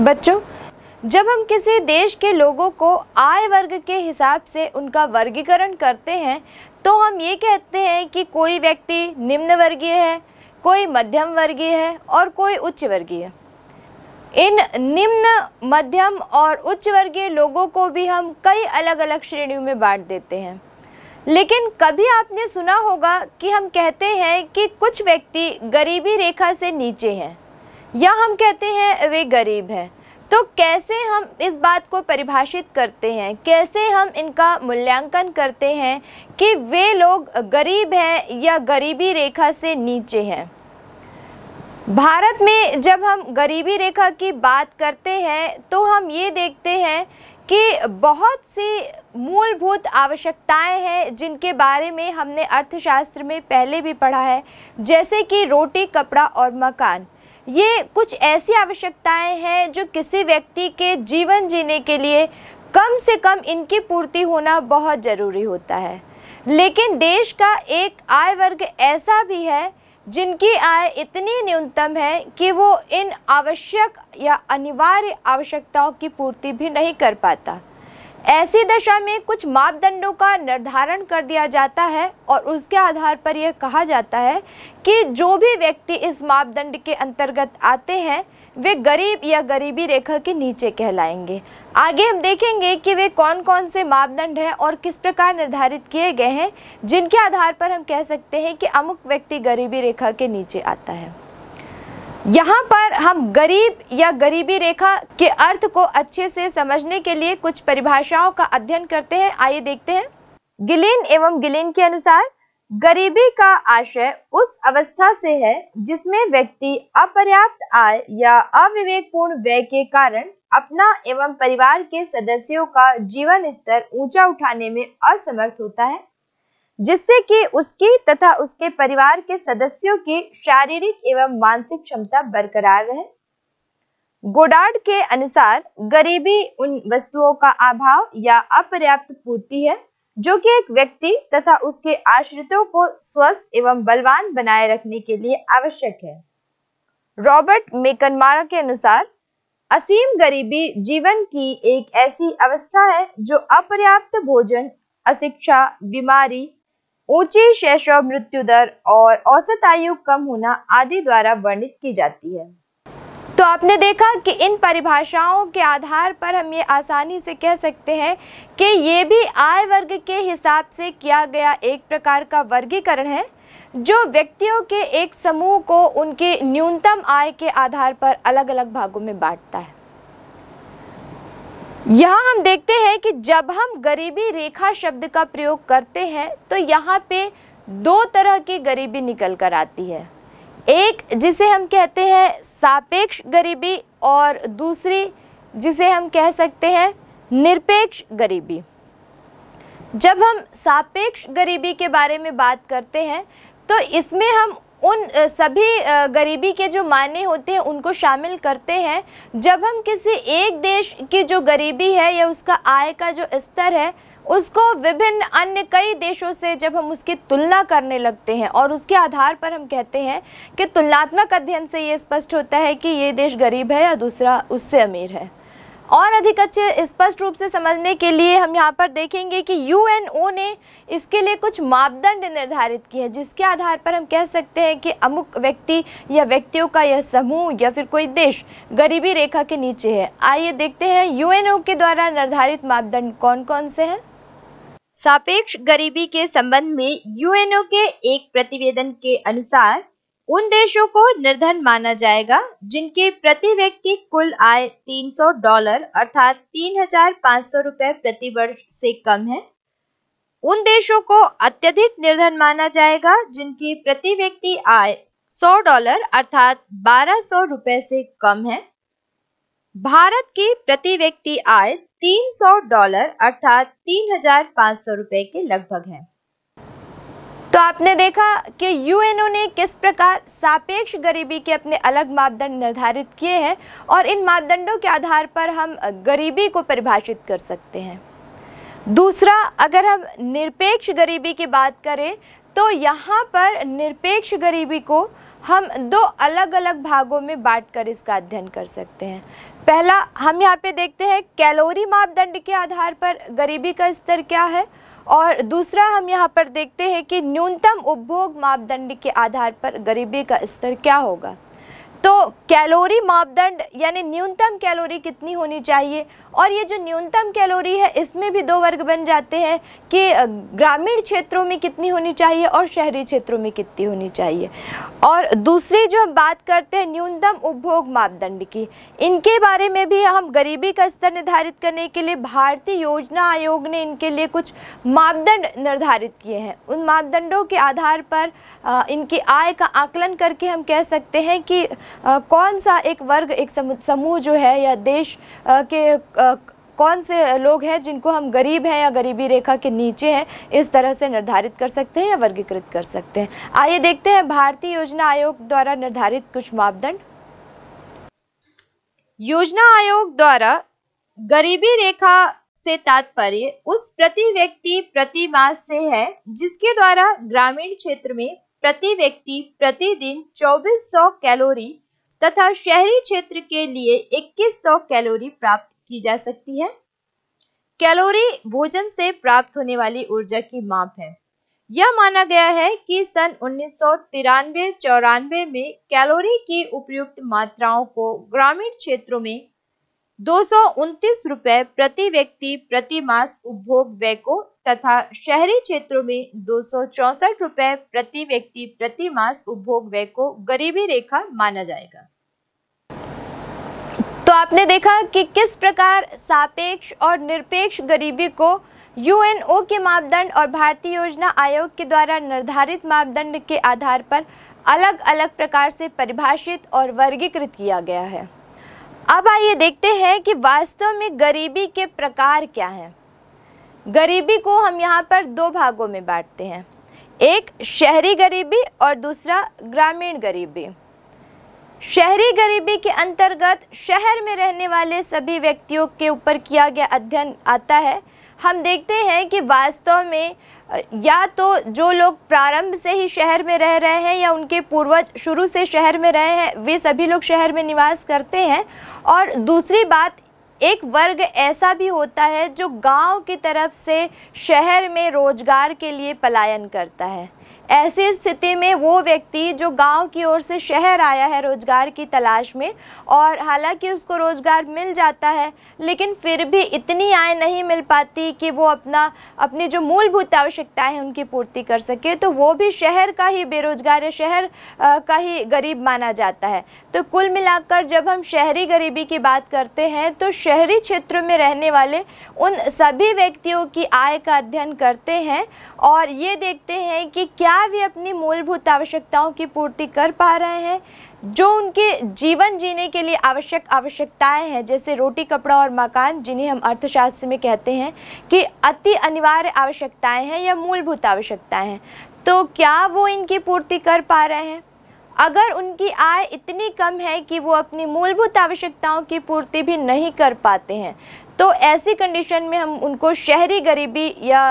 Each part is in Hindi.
बच्चों जब हम किसी देश के लोगों को आय वर्ग के हिसाब से उनका वर्गीकरण करते हैं तो हम ये कहते हैं कि कोई व्यक्ति निम्न वर्गीय है कोई मध्यम वर्गीय है और कोई उच्च वर्गीय इन निम्न मध्यम और उच्च वर्गीय लोगों को भी हम कई अलग अलग श्रेणियों में बांट देते हैं लेकिन कभी आपने सुना होगा कि हम कहते हैं कि कुछ व्यक्ति गरीबी रेखा से नीचे हैं या हम कहते हैं वे गरीब हैं तो कैसे हम इस बात को परिभाषित करते हैं कैसे हम इनका मूल्यांकन करते हैं कि वे लोग गरीब हैं या गरीबी रेखा से नीचे हैं भारत में जब हम गरीबी रेखा की बात करते हैं तो हम ये देखते हैं कि बहुत सी मूलभूत आवश्यकताएं हैं जिनके बारे में हमने अर्थशास्त्र में पहले भी पढ़ा है जैसे कि रोटी कपड़ा और मकान ये कुछ ऐसी आवश्यकताएं हैं जो किसी व्यक्ति के जीवन जीने के लिए कम से कम इनकी पूर्ति होना बहुत ज़रूरी होता है लेकिन देश का एक आय वर्ग ऐसा भी है जिनकी आय इतनी न्यूनतम है कि वो इन आवश्यक या अनिवार्य आवश्यकताओं की पूर्ति भी नहीं कर पाता ऐसी दशा में कुछ मापदंडों का निर्धारण कर दिया जाता है और उसके आधार पर यह कहा जाता है कि जो भी व्यक्ति इस मापदंड के अंतर्गत आते हैं वे गरीब या गरीबी रेखा के नीचे कहलाएंगे आगे हम देखेंगे कि वे कौन कौन से मापदंड हैं और किस प्रकार निर्धारित किए गए हैं जिनके आधार पर हम कह सकते हैं कि अमुक व्यक्ति गरीबी रेखा के नीचे आता है यहाँ पर हम गरीब या गरीबी रेखा के अर्थ को अच्छे से समझने के लिए कुछ परिभाषाओं का अध्ययन करते हैं आइए देखते हैं गिलीन एवं गिलीन के अनुसार गरीबी का आशय उस अवस्था से है जिसमें व्यक्ति अपर्याप्त आय या अविवेकपूर्ण व्यय के कारण अपना एवं परिवार के सदस्यों का जीवन स्तर ऊंचा उठाने में असमर्थ होता है जिससे कि उसकी तथा उसके परिवार के सदस्यों की शारीरिक एवं मानसिक क्षमता बरकरार रहे गोडार्ड के अनुसार गरीबी उन वस्तुओं का अभाव या अपर्याप्त पूर्ति है जो कि एक व्यक्ति तथा उसके आश्रितों को स्वस्थ एवं बलवान बनाए रखने के लिए आवश्यक है रॉबर्ट मेकनमारा के अनुसार असीम गरीबी जीवन की एक ऐसी अवस्था है जो अपर्याप्त भोजन अशिक्षा बीमारी ऊंची शैशव मृत्यु दर और औसत आयु कम होना आदि द्वारा वर्णित की जाती है तो आपने देखा कि इन परिभाषाओं के आधार पर हम ये आसानी से कह सकते हैं कि ये भी आय वर्ग के हिसाब से किया गया एक प्रकार का वर्गीकरण है जो व्यक्तियों के एक समूह को उनके न्यूनतम आय के आधार पर अलग अलग भागों में बांटता है यहाँ हम देखते हैं कि जब हम गरीबी रेखा शब्द का प्रयोग करते हैं तो यहाँ पे दो तरह की गरीबी निकल कर आती है एक जिसे हम कहते हैं सापेक्ष गरीबी और दूसरी जिसे हम कह सकते हैं निरपेक्ष गरीबी जब हम सापेक्ष गरीबी के बारे में बात करते हैं तो इसमें हम उन सभी गरीबी के जो मायने होते हैं उनको शामिल करते हैं जब हम किसी एक देश की जो गरीबी है या उसका आय का जो स्तर है उसको विभिन्न अन्य कई देशों से जब हम उसकी तुलना करने लगते हैं और उसके आधार पर हम कहते हैं कि तुलनात्मक अध्ययन से ये स्पष्ट होता है कि ये देश गरीब है या दूसरा उससे अमीर है और अधिक अच्छे स्पष्ट रूप से समझने के लिए हम यहाँ पर देखेंगे कि यूएनओ ने इसके लिए कुछ मापदंड निर्धारित किए हैं जिसके आधार पर हम कह सकते हैं कि अमुक व्यक्ति या व्यक्तियों का यह समूह या फिर कोई देश गरीबी रेखा के नीचे है आइए देखते हैं यूएनओ के द्वारा निर्धारित मापदंड कौन कौन से हैं सापेक्ष गरीबी के संबंध में यूएनओ के एक प्रतिवेदन के अनुसार उन देशों को निर्धन माना जाएगा जिनके प्रति व्यक्ति कुल आय 300 डॉलर अर्थात 3,500 रुपए प्रति वर्ष से कम है उन देशों को अत्यधिक निर्धन माना जाएगा जिनकी प्रति व्यक्ति आय 100 डॉलर अर्थात 1200 रुपए से कम है भारत की प्रति व्यक्ति आय 300 डॉलर अर्थात 3,500 रुपए के लगभग है तो आपने देखा कि यूएनओ ने किस प्रकार सापेक्ष गरीबी के अपने अलग मापदंड निर्धारित किए हैं और इन मापदंडों के आधार पर हम गरीबी को परिभाषित कर सकते हैं दूसरा अगर हम निरपेक्ष गरीबी की बात करें तो यहाँ पर निरपेक्ष गरीबी को हम दो अलग अलग भागों में बांटकर इसका अध्ययन कर सकते हैं पहला हम यहाँ पे देखते हैं कैलोरी मापदंड के आधार पर गरीबी का स्तर क्या है और दूसरा हम यहाँ पर देखते हैं कि न्यूनतम उपभोग मापदंड के आधार पर गरीबी का स्तर क्या होगा तो कैलोरी मापदंड यानी न्यूनतम कैलोरी कितनी होनी चाहिए और ये जो न्यूनतम कैलोरी है इसमें भी दो वर्ग बन जाते हैं कि ग्रामीण क्षेत्रों में कितनी होनी चाहिए और शहरी क्षेत्रों में कितनी होनी चाहिए और दूसरी जो हम बात करते हैं न्यूनतम उपभोग मापदंड की इनके बारे में भी हम गरीबी का स्तर निर्धारित करने के लिए भारतीय योजना आयोग ने इनके लिए कुछ मापदंड निर्धारित किए हैं उन मापदंडों के आधार पर इनकी आय का आकलन करके हम कह सकते हैं कि कौन सा एक वर्ग एक समूह जो है या देश के कौन से लोग हैं जिनको हम गरीब हैं या गरीबी रेखा के नीचे हैं इस तरह से निर्धारित कर सकते हैं या वर्गीकृत कर सकते हैं आइए देखते हैं भारतीय योजना आयोग द्वारा निर्धारित कुछ मापदंड योजना आयोग द्वारा गरीबी रेखा से तात्पर्य उस प्रति व्यक्ति प्रति मास से है जिसके द्वारा ग्रामीण क्षेत्र में प्रति व्यक्ति प्रतिदिन 2400 कैलोरी तथा शहरी क्षेत्र के लिए 2100 कैलोरी प्राप्त की जा सकती है कैलोरी भोजन से प्राप्त होने वाली ऊर्जा की माप है यह माना गया है कि सन उन्नीस चौरानवे में कैलोरी की उपयुक्त मात्राओं को ग्रामीण क्षेत्रों में दो रुपए प्रति व्यक्ति प्रति मास उपभोग व्यय को तथा शहरी क्षेत्रों में दो रुपए प्रति व्यक्ति प्रति मास उपभोग व्यय को गरीबी रेखा माना जाएगा आपने देखा कि किस प्रकार सापेक्ष और निरपेक्ष गरीबी को यूएनओ के मापदंड और भारतीय योजना आयोग के द्वारा निर्धारित मापदंड के आधार पर अलग अलग प्रकार से परिभाषित और वर्गीकृत किया गया है अब आइए देखते हैं कि वास्तव में गरीबी के प्रकार क्या हैं गरीबी को हम यहाँ पर दो भागों में बांटते हैं एक शहरी गरीबी और दूसरा ग्रामीण गरीबी शहरी गरीबी के अंतर्गत शहर में रहने वाले सभी व्यक्तियों के ऊपर किया गया अध्ययन आता है हम देखते हैं कि वास्तव में या तो जो लोग प्रारंभ से ही शहर में रह रहे हैं या उनके पूर्वज शुरू से शहर में रहे हैं वे सभी लोग शहर में निवास करते हैं और दूसरी बात एक वर्ग ऐसा भी होता है जो गांव की तरफ से शहर में रोजगार के लिए पलायन करता है ऐसी स्थिति में वो व्यक्ति जो गांव की ओर से शहर आया है रोज़गार की तलाश में और हालांकि उसको रोज़गार मिल जाता है लेकिन फिर भी इतनी आय नहीं मिल पाती कि वो अपना अपनी जो मूलभूत आवश्यकताएं हैं उनकी पूर्ति कर सके तो वो भी शहर का ही बेरोज़गार या शहर का ही गरीब माना जाता है तो कुल मिलाकर जब हम शहरी गरीबी की बात करते हैं तो शहरी क्षेत्रों में रहने वाले उन सभी व्यक्तियों की आय का अध्ययन करते हैं और ये देखते हैं कि क्या वे अपनी मूलभूत आवश्यकताओं की पूर्ति कर पा रहे हैं जो उनके जीवन जीने के लिए आवश्यक आवश्यकताएं हैं जैसे रोटी कपड़ा और मकान जिन्हें हम अर्थशास्त्र में कहते हैं कि अति अनिवार्य आवश्यकताएं हैं या मूलभूत आवश्यकताएं हैं तो क्या वो इनकी पूर्ति कर पा रहे हैं अगर उनकी आय इतनी कम है कि वो अपनी मूलभूत आवश्यकताओं की पूर्ति भी नहीं कर पाते हैं तो ऐसी कंडीशन में हम उनको शहरी गरीबी या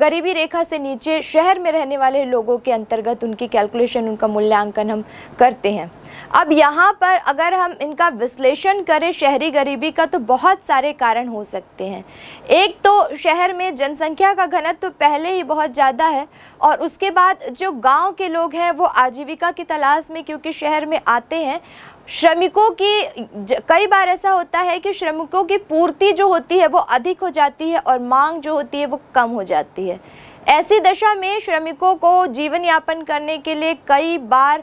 गरीबी रेखा से नीचे शहर में रहने वाले लोगों के अंतर्गत उनकी कैलकुलेशन उनका मूल्यांकन हम करते हैं अब यहाँ पर अगर हम इनका विश्लेषण करें शहरी गरीबी का तो बहुत सारे कारण हो सकते हैं एक तो शहर में जनसंख्या का घनत्व तो पहले ही बहुत ज़्यादा है और उसके बाद जो गांव के लोग हैं वो आजीविका की तलाश में क्योंकि शहर में आते हैं श्रमिकों की कई बार ऐसा होता है कि श्रमिकों की पूर्ति जो होती है वो अधिक हो जाती है और मांग जो होती है वो कम हो जाती है ऐसी दशा में श्रमिकों को जीवन यापन करने के लिए कई बार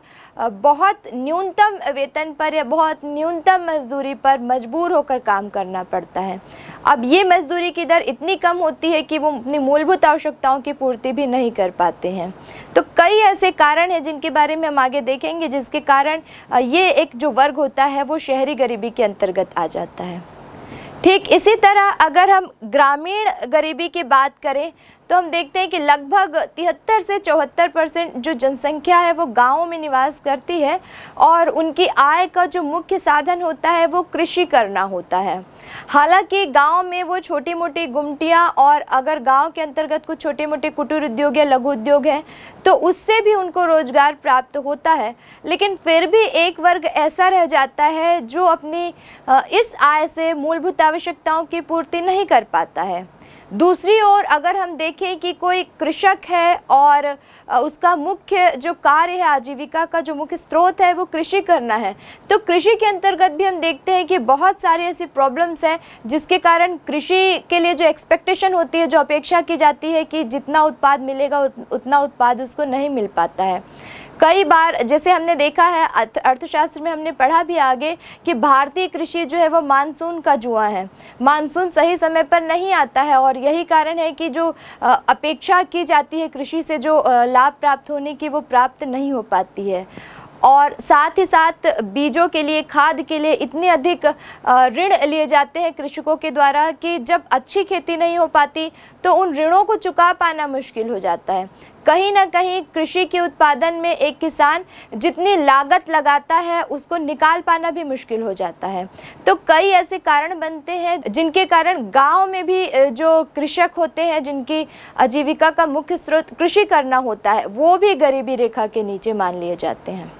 बहुत न्यूनतम वेतन पर या बहुत न्यूनतम मजदूरी पर मजबूर होकर काम करना पड़ता है अब ये मजदूरी की दर इतनी कम होती है कि वो अपनी मूलभूत आवश्यकताओं की पूर्ति भी नहीं कर पाते हैं तो कई ऐसे कारण हैं जिनके बारे में हम आगे देखेंगे जिसके कारण ये एक जो वर्ग होता है वो शहरी गरीबी के अंतर्गत आ जाता है ठीक इसी तरह अगर हम ग्रामीण गरीबी की बात करें तो हम देखते हैं कि लगभग तिहत्तर से चौहत्तर परसेंट जो जनसंख्या है वो गाँवों में निवास करती है और उनकी आय का जो मुख्य साधन होता है वो कृषि करना होता है हालांकि गाँव में वो छोटी मोटी गुमटियाँ और अगर गाँव के अंतर्गत कुछ छोटे मोटे कुटीर उद्योग या लघु उद्योग हैं तो उससे भी उनको रोज़गार प्राप्त होता है लेकिन फिर भी एक वर्ग ऐसा रह जाता है जो अपनी इस आय से मूलभूत आवश्यकताओं की पूर्ति नहीं कर पाता है दूसरी ओर अगर हम देखें कि कोई कृषक है और उसका मुख्य जो कार्य है आजीविका का जो मुख्य स्रोत है वो कृषि करना है तो कृषि के अंतर्गत भी हम देखते हैं कि बहुत सारी ऐसी प्रॉब्लम्स हैं जिसके कारण कृषि के लिए जो एक्सपेक्टेशन होती है जो अपेक्षा की जाती है कि जितना उत्पाद मिलेगा उतना उत्पाद उसको नहीं मिल पाता है कई बार जैसे हमने देखा है अर्थशास्त्र में हमने पढ़ा भी आगे कि भारतीय कृषि जो है वो मानसून का जुआ है मानसून सही समय पर नहीं आता है और यही कारण है कि जो अपेक्षा की जाती है कृषि से जो लाभ प्राप्त होने की वो प्राप्त नहीं हो पाती है और साथ ही साथ बीजों के लिए खाद के लिए इतने अधिक ऋण लिए जाते हैं कृषकों के द्वारा कि जब अच्छी खेती नहीं हो पाती तो उन ऋणों को चुका पाना मुश्किल हो जाता है कहीं ना कहीं कृषि के उत्पादन में एक किसान जितनी लागत लगाता है उसको निकाल पाना भी मुश्किल हो जाता है तो कई ऐसे कारण बनते हैं जिनके कारण गांव में भी जो कृषक होते हैं जिनकी आजीविका का मुख्य स्रोत कृषि करना होता है वो भी गरीबी रेखा के नीचे मान लिए जाते हैं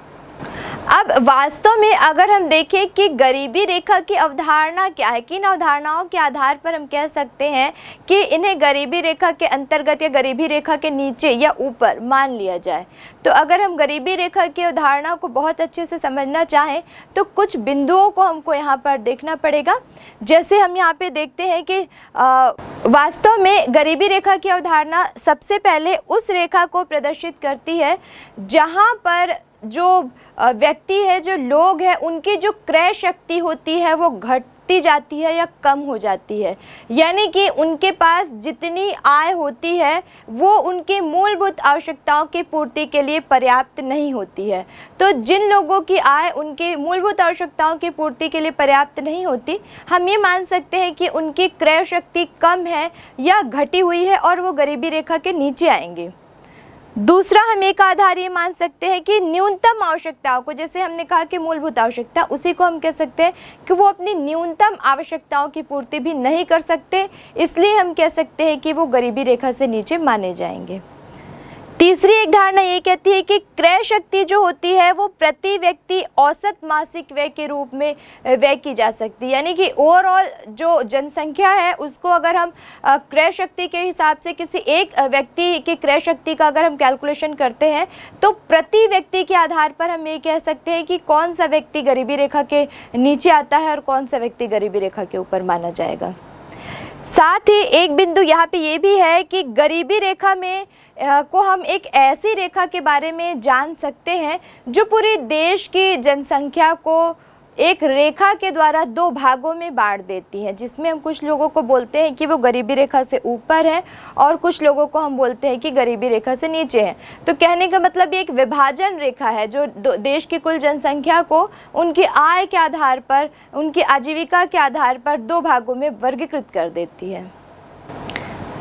अब वास्तव में अगर हम देखें कि गरीबी रेखा की अवधारणा क्या है किन अवधारणाओं के आधार पर हम कह सकते हैं कि इन्हें गरीबी रेखा के अंतर्गत या गरीबी रेखा के नीचे या ऊपर मान लिया जाए तो अगर हम गरीबी रेखा की अवधारणा को बहुत अच्छे से समझना चाहें तो कुछ बिंदुओं को हमको यहाँ पर देखना पड़ेगा जैसे हम यहाँ पर देखते हैं कि आ, वास्तव में गरीबी रेखा की अवधारणा सबसे पहले उस रेखा को प्रदर्शित करती है जहाँ पर जो व्यक्ति है जो लोग हैं उनकी जो क्रय शक्ति होती है वो घटती जाती है या कम हो जाती है यानी कि उनके पास जितनी आय होती है वो उनके मूलभूत आवश्यकताओं की पूर्ति के लिए पर्याप्त नहीं होती है तो जिन लोगों की आय उनके मूलभूत आवश्यकताओं की पूर्ति के लिए पर्याप्त नहीं होती हम ये मान सकते हैं कि उनकी क्रय शक्ति कम है या घटी हुई है और वो गरीबी रेखा के नीचे आएंगे दूसरा हम एक आधार ये मान सकते हैं कि न्यूनतम आवश्यकताओं को जैसे हमने कहा कि मूलभूत आवश्यकता उसी को हम कह सकते हैं कि वो अपनी न्यूनतम आवश्यकताओं की पूर्ति भी नहीं कर सकते इसलिए हम कह सकते हैं कि वो गरीबी रेखा से नीचे माने जाएंगे तीसरी एक धारणा ये कहती है कि क्रय शक्ति जो होती है वो प्रति व्यक्ति औसत मासिक व्यय के रूप में व्यय की जा सकती है यानी कि ओवरऑल जो जनसंख्या है उसको अगर हम क्रय शक्ति के हिसाब से किसी एक व्यक्ति की क्रय शक्ति का अगर हम कैलकुलेशन करते हैं तो प्रति व्यक्ति के आधार पर हम ये कह सकते हैं कि कौन सा व्यक्ति गरीबी रेखा के नीचे आता है और कौन सा व्यक्ति गरीबी रेखा के ऊपर माना जाएगा साथ ही एक बिंदु यहाँ पे ये भी है कि गरीबी रेखा में को हम एक ऐसी रेखा के बारे में जान सकते हैं जो पूरे देश की जनसंख्या को एक रेखा के द्वारा दो भागों में बांट देती है जिसमें हम कुछ लोगों को बोलते हैं कि वो गरीबी रेखा से ऊपर है और कुछ लोगों को हम बोलते हैं कि गरीबी रेखा से नीचे है तो कहने का मतलब ये एक विभाजन रेखा है जो देश की कुल जनसंख्या को उनकी आय के आधार पर उनकी आजीविका के आधार पर दो भागों में वर्गीकृत कर देती है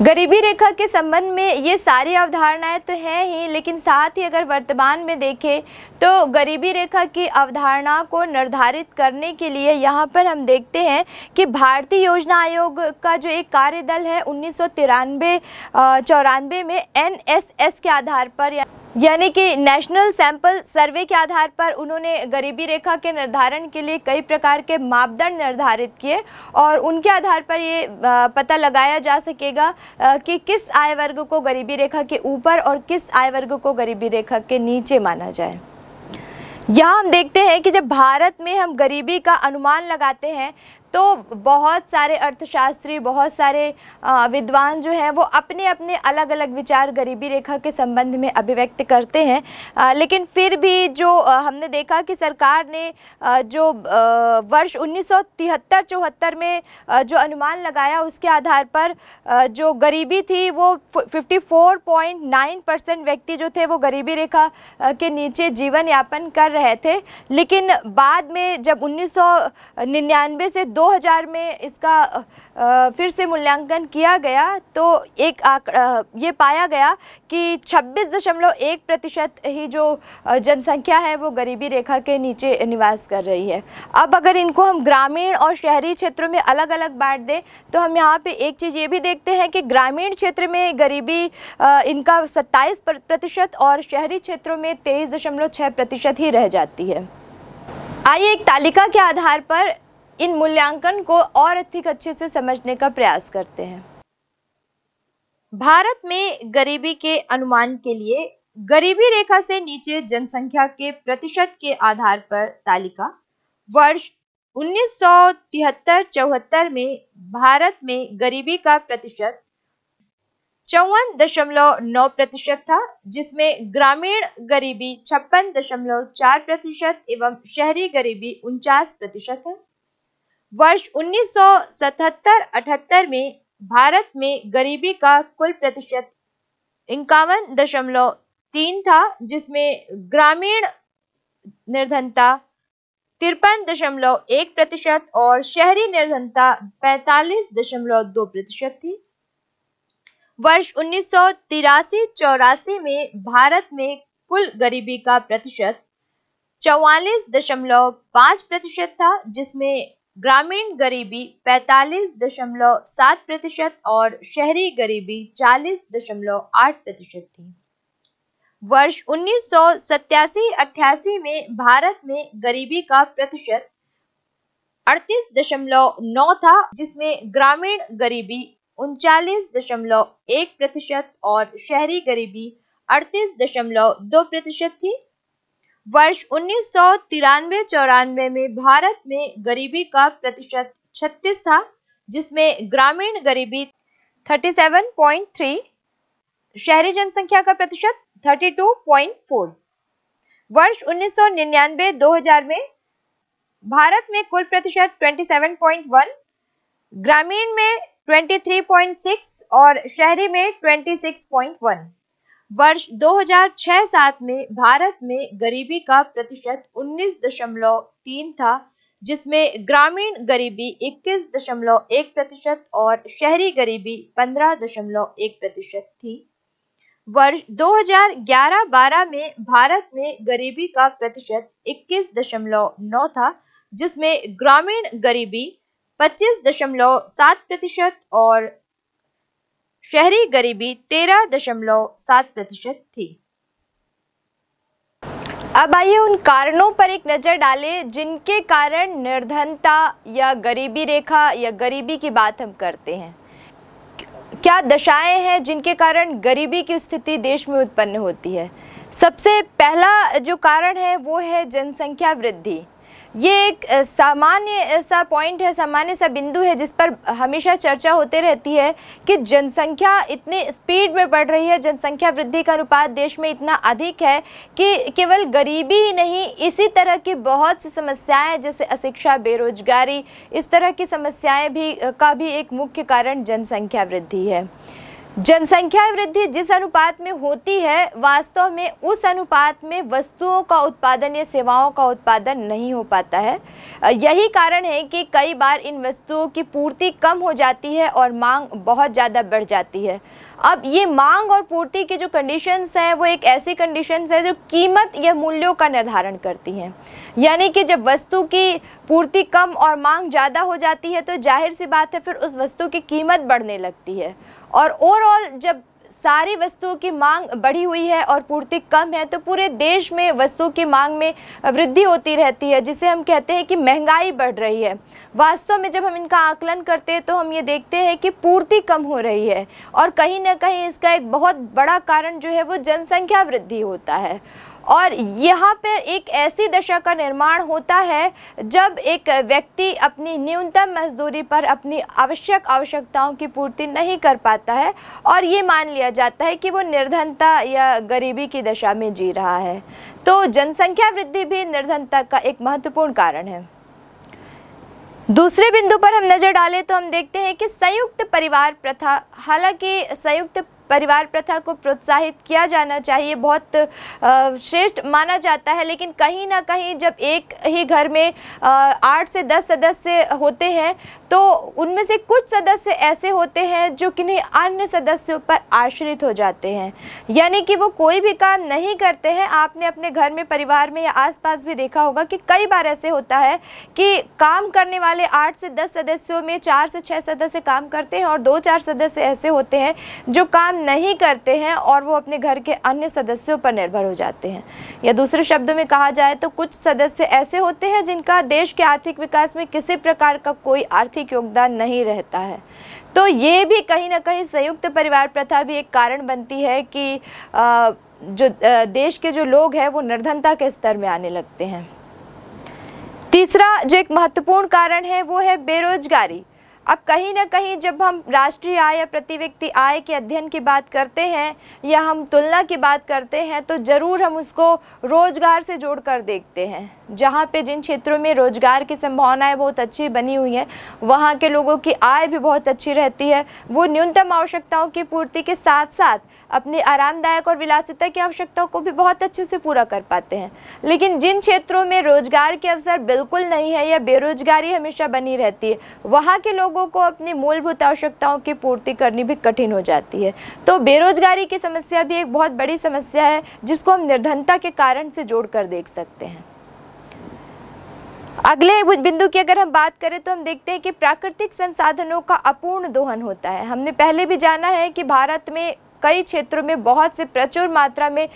गरीबी रेखा के संबंध में ये सारी अवधारणाएं तो हैं ही लेकिन साथ ही अगर वर्तमान में देखें तो गरीबी रेखा की अवधारणा को निर्धारित करने के लिए यहाँ पर हम देखते हैं कि भारतीय योजना आयोग का जो एक कार्यदल है उन्नीस सौ तिरानवे चौरानवे में एन के आधार पर यानी कि नेशनल सैंपल सर्वे के आधार पर उन्होंने गरीबी रेखा के निर्धारण के लिए कई प्रकार के मापदंड निर्धारित किए और उनके आधार पर ये पता लगाया जा सकेगा कि किस आय वर्ग को गरीबी रेखा के ऊपर और किस आय वर्ग को गरीबी रेखा के नीचे माना जाए यहाँ हम देखते हैं कि जब भारत में हम गरीबी का अनुमान लगाते हैं तो बहुत सारे अर्थशास्त्री बहुत सारे विद्वान जो हैं वो अपने अपने अलग अलग विचार गरीबी रेखा के संबंध में अभिव्यक्त करते हैं लेकिन फिर भी जो हमने देखा कि सरकार ने जो वर्ष उन्नीस सौ में जो अनुमान लगाया उसके आधार पर जो गरीबी थी वो 54.9 परसेंट व्यक्ति जो थे वो गरीबी रेखा के नीचे जीवन यापन कर रहे थे लेकिन बाद में जब उन्नीस से 2000 में इसका फिर से मूल्यांकन किया गया तो एक आंकड़ा ये पाया गया कि 26.1 प्रतिशत ही जो जनसंख्या है वो गरीबी रेखा के नीचे निवास कर रही है अब अगर इनको हम ग्रामीण और शहरी क्षेत्रों में अलग अलग बांट दें तो हम यहाँ पे एक चीज़ ये भी देखते हैं कि ग्रामीण क्षेत्र में गरीबी इनका सत्ताईस प्रतिशत और शहरी क्षेत्रों में तेईस प्रतिशत ही रह जाती है आइए एक तालिका के आधार पर इन मूल्यांकन को और अधिक अच्छे से समझने का प्रयास करते हैं भारत में गरीबी के अनुमान के लिए गरीबी रेखा से नीचे जनसंख्या के प्रतिशत के आधार पर तालिका वर्ष 1973-74 में भारत में गरीबी का प्रतिशत चौवन दशमलव नौ प्रतिशत था जिसमें ग्रामीण गरीबी छप्पन दशमलव चार प्रतिशत एवं शहरी गरीबी उनचास प्रतिशत है वर्ष 1977-78 में भारत में गरीबी का कुल प्रतिशत इक्यावन दशमलव तीन था जिसमें ग्रामीण निर्धनता तिरपन दशमलव एक प्रतिशत और शहरी निर्धनता पैतालीस दशमलव दो प्रतिशत थी वर्ष उन्नीस सौ तिरासी चौरासी में भारत में कुल गरीबी का प्रतिशत चौवालीस दशमलव पांच प्रतिशत था जिसमें ग्रामीण गरीबी 45.7 प्रतिशत और शहरी गरीबी 40.8 प्रतिशत थी वर्ष उन्नीस सौ में भारत में गरीबी का प्रतिशत 38.9 था जिसमें ग्रामीण गरीबी उनचालीस प्रतिशत और शहरी गरीबी 38.2 प्रतिशत थी वर्ष उन्नीस सौ तिरानवे चौरानवे में भारत में गरीबी का प्रतिशत छत्तीस था जिसमें ग्रामीण गरीबी 37.3 शहरी जनसंख्या का प्रतिशत 32.4 वर्ष 1999-2000 में भारत में कुल प्रतिशत 27.1 ग्रामीण में 23.6 और शहरी में 26.1 वर्ष 2006-7 में भारत में गरीबी का प्रतिशत 19.3 था जिसमें ग्रामीण गरीबी 21.1 प्रतिशत और शहरी गरीबी 15.1 प्रतिशत थी वर्ष 2011-12 में भारत में गरीबी का प्रतिशत 21.9 था जिसमें ग्रामीण गरीबी 25.7 प्रतिशत और शहरी गरीबी तेरह दशमलव सात प्रतिशत थी अब आइए उन कारणों पर एक नज़र डालें जिनके कारण निर्धनता या गरीबी रेखा या गरीबी की बात हम करते हैं क्या दशाएं हैं जिनके कारण गरीबी की स्थिति देश में उत्पन्न होती है सबसे पहला जो कारण है वो है जनसंख्या वृद्धि ये एक सामान्य सा पॉइंट है सामान्य सा बिंदु है जिस पर हमेशा चर्चा होते रहती है कि जनसंख्या इतनी स्पीड में बढ़ रही है जनसंख्या वृद्धि का अनुपात देश में इतना अधिक है कि केवल गरीबी ही नहीं इसी तरह की बहुत सी समस्याएं जैसे अशिक्षा बेरोजगारी इस तरह की समस्याएं भी का भी एक मुख्य कारण जनसंख्या वृद्धि है जनसंख्या वृद्धि जिस अनुपात में होती है वास्तव में उस अनुपात में वस्तुओं का उत्पादन या सेवाओं का उत्पादन नहीं हो पाता है यही कारण है कि कई बार इन वस्तुओं की पूर्ति कम हो जाती है और मांग बहुत ज़्यादा बढ़ जाती है अब ये मांग और पूर्ति की जो कंडीशंस हैं वो एक ऐसी कंडीशंस है जो कीमत या मूल्यों का निर्धारण करती हैं यानी कि जब वस्तु की पूर्ति कम और मांग ज़्यादा हो जाती है तो जाहिर सी बात है फिर उस वस्तु की कीमत बढ़ने लगती है और ओवरऑल जब सारी वस्तुओं की मांग बढ़ी हुई है और पूर्ति कम है तो पूरे देश में वस्तुओं की मांग में वृद्धि होती रहती है जिसे हम कहते हैं कि महंगाई बढ़ रही है वास्तव में जब हम इनका आकलन करते हैं तो हम ये देखते हैं कि पूर्ति कम हो रही है और कहीं ना कहीं इसका एक बहुत बड़ा कारण जो है वो जनसंख्या वृद्धि होता है और यहाँ पर एक ऐसी दशा का निर्माण होता है जब एक व्यक्ति अपनी न्यूनतम मजदूरी पर अपनी आवश्यक आवश्यकताओं की पूर्ति नहीं कर पाता है और ये मान लिया जाता है कि वो निर्धनता या गरीबी की दशा में जी रहा है तो जनसंख्या वृद्धि भी निर्धनता का एक महत्वपूर्ण कारण है दूसरे बिंदु पर हम नज़र डालें तो हम देखते हैं कि संयुक्त परिवार प्रथा हालांकि संयुक्त परिवार प्रथा को प्रोत्साहित किया जाना चाहिए बहुत श्रेष्ठ माना जाता है लेकिन कहीं ना कहीं जब एक ही घर में आठ से दस सदस्य होते हैं तो उनमें से कुछ सदस्य ऐसे होते हैं जो किन्हीं अन्य सदस्यों पर आश्रित हो जाते हैं यानी कि वो कोई भी काम नहीं करते हैं आपने अपने घर में परिवार में या आसपास भी देखा होगा कि कई बार ऐसे होता है कि काम करने वाले आठ से दस सदस्यों में चार से छः सदस्य काम करते हैं और दो चार सदस्य ऐसे होते हैं जो काम नहीं करते हैं और वो अपने घर के अन्य सदस्यों पर निर्भर हो जाते हैं या दूसरे शब्दों में कहा जाए तो कुछ सदस्य ऐसे होते हैं जिनका देश के आर्थिक विकास में किसी प्रकार का कोई आर्थिक योगदान नहीं रहता है तो ये भी कहीं ना कहीं संयुक्त परिवार प्रथा भी एक कारण बनती है कि जो देश के जो लोग हैं वो निर्धनता के स्तर में आने लगते हैं तीसरा जो एक महत्वपूर्ण कारण है वो है बेरोजगारी अब कहीं ना कहीं जब हम राष्ट्रीय आय या प्रति व्यक्ति आय के अध्ययन की बात करते हैं या हम तुलना की बात करते हैं तो ज़रूर हम उसको रोज़गार से जोड़ कर देखते हैं जहाँ पे जिन क्षेत्रों में रोज़गार की संभावनाएं बहुत अच्छी बनी हुई हैं वहाँ के लोगों की आय भी बहुत अच्छी रहती है वो न्यूनतम आवश्यकताओं की पूर्ति के साथ साथ अपनी आरामदायक और विलासिता की आवश्यकताओं को भी बहुत अच्छे से पूरा कर पाते हैं लेकिन जिन क्षेत्रों में रोजगार के अवसर बिल्कुल नहीं है या बेरोजगारी हमेशा बनी रहती है वहाँ के लोगों को अपनी मूलभूत आवश्यकताओं की पूर्ति करनी भी कठिन हो जाती है तो बेरोजगारी की समस्या भी एक बहुत बड़ी समस्या है जिसको हम निर्धनता के कारण से जोड़ कर देख सकते हैं अगले बिंदु की अगर हम बात करें तो हम देखते हैं कि प्राकृतिक संसाधनों का अपूर्ण दोहन होता है हमने पहले भी जाना है कि भारत में कई क्षेत्रों में बहुत से प्रचुर मात्रा में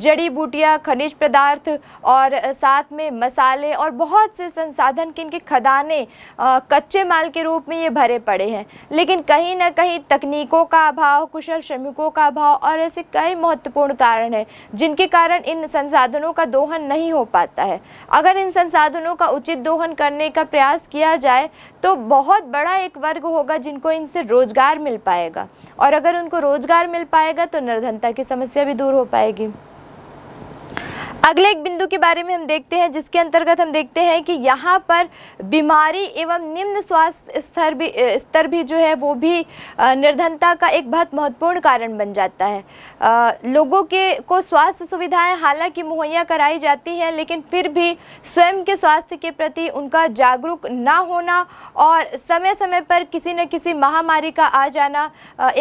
जड़ी बूटियाँ खनिज पदार्थ और साथ में मसाले और बहुत से संसाधन की इनकी खदाने कच्चे माल के रूप में ये भरे पड़े हैं लेकिन कहीं ना कहीं तकनीकों का अभाव कुशल श्रमिकों का अभाव और ऐसे कई महत्वपूर्ण कारण हैं जिनके कारण इन संसाधनों का दोहन नहीं हो पाता है अगर इन संसाधनों का उचित दोहन करने का प्रयास किया जाए तो बहुत बड़ा एक वर्ग होगा जिनको इनसे रोज़गार मिल पाएगा और अगर उनको रोज़गार मिल पाएगा तो निर्धनता की समस्या भी दूर हो पाएगी अगले एक बिंदु के बारे में हम देखते हैं जिसके अंतर्गत हम देखते हैं कि यहाँ पर बीमारी एवं निम्न स्वास्थ्य स्तर भी स्तर भी जो है वो भी निर्धनता का एक बहुत महत्वपूर्ण कारण बन जाता है लोगों के को स्वास्थ्य सुविधाएं हालांकि मुहैया कराई जाती हैं लेकिन फिर भी स्वयं के स्वास्थ्य के प्रति उनका जागरूक ना होना और समय समय पर किसी न किसी महामारी का आ जाना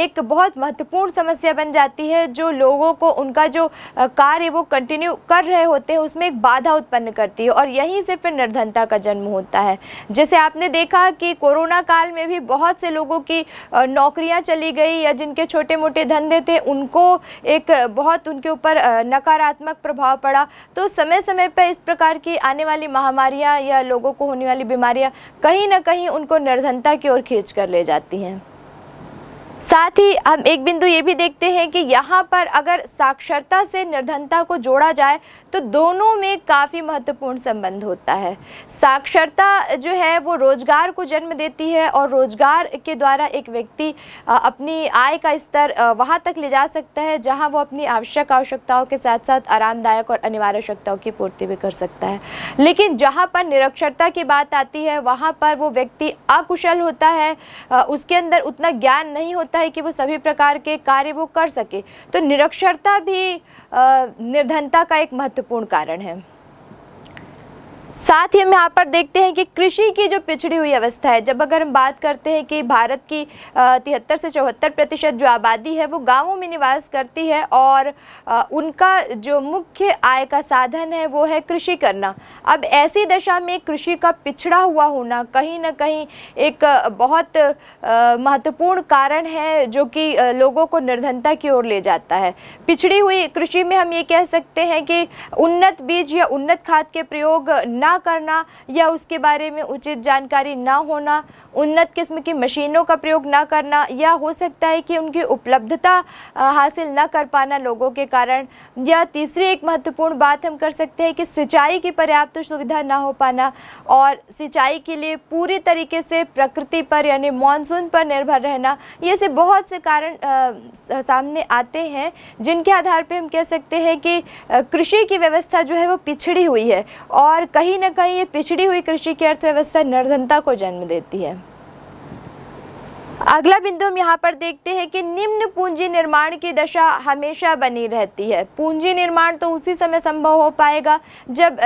एक बहुत महत्वपूर्ण समस्या बन जाती है जो लोगों को उनका जो कार्य वो कंटिन्यू कर रहे होते हैं उसमें एक बाधा उत्पन्न करती है और यहीं से फिर निर्धनता का जन्म होता है जैसे आपने देखा कि कोरोना काल में भी बहुत से लोगों की नौकरियां चली गई या जिनके छोटे मोटे धंधे थे उनको एक बहुत उनके ऊपर नकारात्मक प्रभाव पड़ा तो समय समय पर इस प्रकार की आने वाली महामारियाँ या लोगों को होने वाली बीमारियाँ कहीं ना कहीं उनको निर्धनता की ओर खींच कर ले जाती हैं साथ ही हम एक बिंदु ये भी देखते हैं कि यहाँ पर अगर साक्षरता से निर्धनता को जोड़ा जाए तो दोनों में काफ़ी महत्वपूर्ण संबंध होता है साक्षरता जो है वो रोज़गार को जन्म देती है और रोज़गार के द्वारा एक व्यक्ति अपनी आय का स्तर वहाँ तक ले जा सकता है जहाँ वो अपनी आवश्यक आवश्यकताओं के साथ साथ आरामदायक और अनिवार्य आवश्यकताओं की पूर्ति भी कर सकता है लेकिन जहाँ पर निरक्षरता की बात आती है वहाँ पर वो व्यक्ति अकुशल होता है उसके अंदर उतना ज्ञान नहीं होता करता है कि वो सभी प्रकार के कार्य वो कर सके तो निरक्षरता भी निर्धनता का एक महत्वपूर्ण कारण है साथ ही हम यहाँ पर देखते हैं कि कृषि की जो पिछड़ी हुई अवस्था है जब अगर हम बात करते हैं कि भारत की तिहत्तर से चौहत्तर प्रतिशत जो आबादी है वो गाँवों में निवास करती है और उनका जो मुख्य आय का साधन है वो है कृषि करना अब ऐसी दशा में कृषि का पिछड़ा हुआ होना कहीं ना कहीं एक बहुत महत्वपूर्ण कारण है जो कि लोगों को निर्धनता की ओर ले जाता है पिछड़ी हुई कृषि में हम ये कह सकते हैं कि उन्नत बीज या उन्नत खाद के प्रयोग न ना करना या उसके बारे में उचित जानकारी ना होना उन्नत किस्म की मशीनों का प्रयोग ना करना या हो सकता है कि उनकी उपलब्धता हासिल ना कर पाना लोगों के कारण या तीसरी एक महत्वपूर्ण बात हम कर सकते हैं कि सिंचाई की पर्याप्त तो सुविधा ना हो पाना और सिंचाई के लिए पूरी तरीके से प्रकृति पर यानी मानसून पर निर्भर रहना ये से बहुत से कारण आ, सामने आते हैं जिनके आधार पर हम कह सकते हैं कि कृषि की व्यवस्था जो है वो पिछड़ी हुई है और कहीं कहीं ना कहीं ये पिछड़ी हुई कृषि की अर्थव्यवस्था निर्धनता को जन्म देती है अगला बिंदु हम यहाँ पर देखते हैं कि निम्न पूंजी निर्माण की दशा हमेशा बनी रहती है पूंजी निर्माण तो उसी समय संभव हो पाएगा जब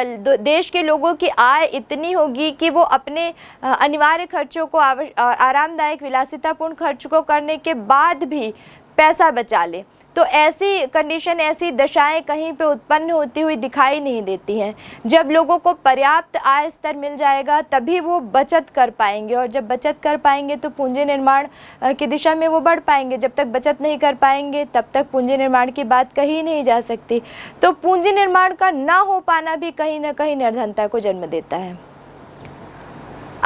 देश के लोगों की आय इतनी होगी कि वो अपने अनिवार्य खर्चों को आरामदायक विलासितापूर्ण खर्च को करने के बाद भी पैसा बचा ले तो ऐसी कंडीशन ऐसी दशाएं कहीं पे उत्पन्न होती हुई दिखाई नहीं देती हैं जब लोगों को पर्याप्त आय स्तर मिल जाएगा तभी वो बचत कर पाएंगे और जब बचत कर पाएंगे तो पूंजी निर्माण की दिशा में वो बढ़ पाएंगे जब तक बचत नहीं कर पाएंगे तब तक पूंजी निर्माण की बात कही नहीं जा सकती तो पूंजी निर्माण का ना हो पाना भी कहीं ना कहीं निर्धनता को जन्म देता है